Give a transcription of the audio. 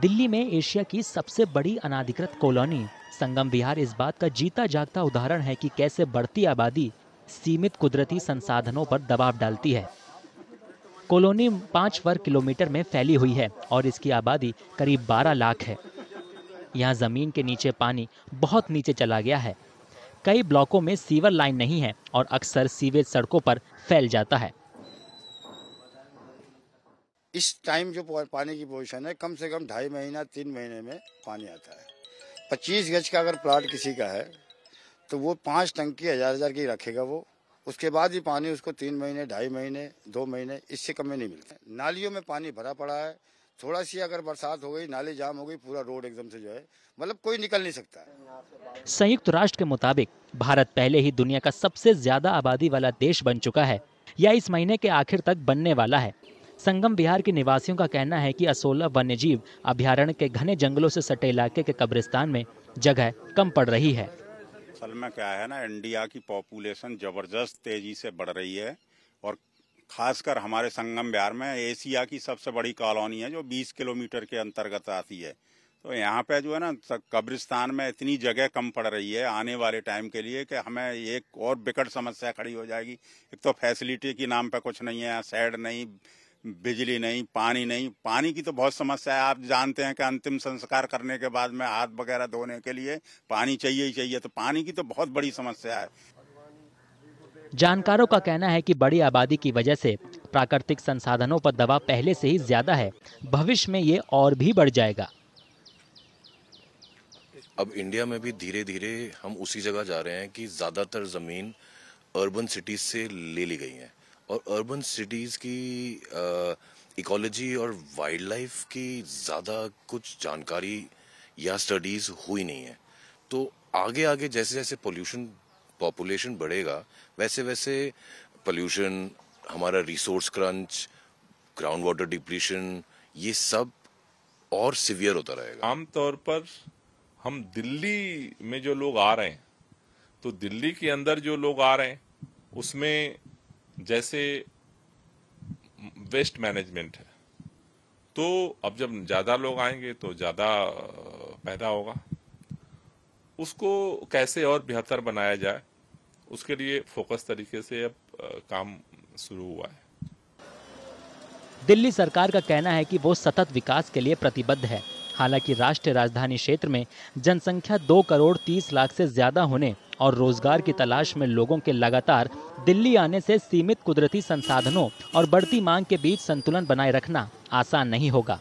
दिल्ली में एशिया की सबसे बड़ी अनाधिकृत कॉलोनी संगम विहार इस बात का जीता जागता उदाहरण है कि कैसे बढ़ती आबादी सीमित कुदरती संसाधनों पर दबाव डालती है कॉलोनी पाँच वर्ग किलोमीटर में फैली हुई है और इसकी आबादी करीब 12 लाख है यहाँ ज़मीन के नीचे पानी बहुत नीचे चला गया है कई ब्लॉकों में सीवर लाइन नहीं है और अक्सर सीवेज सड़कों पर फैल जाता है इस टाइम जो पानी की पोजिशन है कम से कम ढाई महीना तीन महीने में पानी आता है पच्चीस गज का अगर प्लाट किसी का है तो वो पाँच टंकी हज़ार हज़ार की रखेगा वो उसके बाद ही पानी उसको तीन महीने ढाई महीने दो महीने इससे कम में नहीं मिलता नालियों में पानी भरा पड़ा है थोड़ा सी अगर बरसात हो गई नाली जाम हो गई पूरा रोड एकदम से जो है मतलब कोई निकल नहीं सकता है संयुक्त राष्ट्र के मुताबिक भारत पहले ही दुनिया का सबसे ज्यादा आबादी वाला देश बन चुका है या इस महीने के आखिर तक बनने वाला है संगम बिहार के निवासियों का कहना है कि असोला वन्यजीव अभ्यारण के घने जंगलों से सटे इलाके के कब्रिस्तान में जगह कम पड़ रही है असल में क्या है ना इंडिया की पॉपुलेशन जबरदस्त तेजी से बढ़ रही है और खासकर हमारे संगम बिहार में एशिया की सबसे बड़ी कॉलोनी है जो 20 किलोमीटर के अंतर्गत आती है तो यहाँ पे जो है ना कब्रिस्तान में इतनी जगह कम पड़ रही है आने वाले टाइम के लिए कि हमें एक और बिकट समस्या खड़ी हो जाएगी एक तो फैसिलिटी के नाम पे कुछ नहीं है सैड नहीं बिजली नहीं पानी नहीं पानी की तो बहुत समस्या है आप जानते हैं कि अंतिम संस्कार करने के बाद में हाथ वगैरह धोने के लिए पानी चाहिए ही चाहिए तो पानी की तो बहुत बड़ी समस्या है जानकारों का कहना है कि बड़ी आबादी की वजह से प्राकृतिक संसाधनों पर दबाव पहले से ही ज्यादा है भविष्य में ये और भी बढ़ जाएगा अब इंडिया में भी धीरे धीरे हम उसी जगह जा रहे हैं कि ज्यादातर जमीन अर्बन सिटीज से ले ली गई है और अर्बन सिटीज़ की इकोलॉजी और वाइल्ड लाइफ की ज़्यादा कुछ जानकारी या स्टडीज़ हुई नहीं है तो आगे आगे जैसे जैसे पोल्यूशन पॉपुलेशन बढ़ेगा वैसे वैसे पोल्यूशन हमारा resource crunch ground water depletion ये सब और सिवियर होता रहेगा आमतौर पर हम दिल्ली में जो लोग आ रहे हैं तो दिल्ली के अंदर जो लोग आ रहे हैं उसमें जैसे वेस्ट मैनेजमेंट है तो अब जब ज़्यादा लोग आएंगे तो ज़्यादा पैदा होगा उसको कैसे और बेहतर बनाया जाए उसके लिए फोकस तरीके से अब काम शुरू हुआ है दिल्ली सरकार का कहना है कि वो सतत विकास के लिए प्रतिबद्ध है हालांकि राष्ट्रीय राजधानी क्षेत्र में जनसंख्या दो करोड़ तीस लाख से ज्यादा होने और रोजगार की तलाश में लोगों के लगातार दिल्ली आने से सीमित कुदरती संसाधनों और बढ़ती मांग के बीच संतुलन बनाए रखना आसान नहीं होगा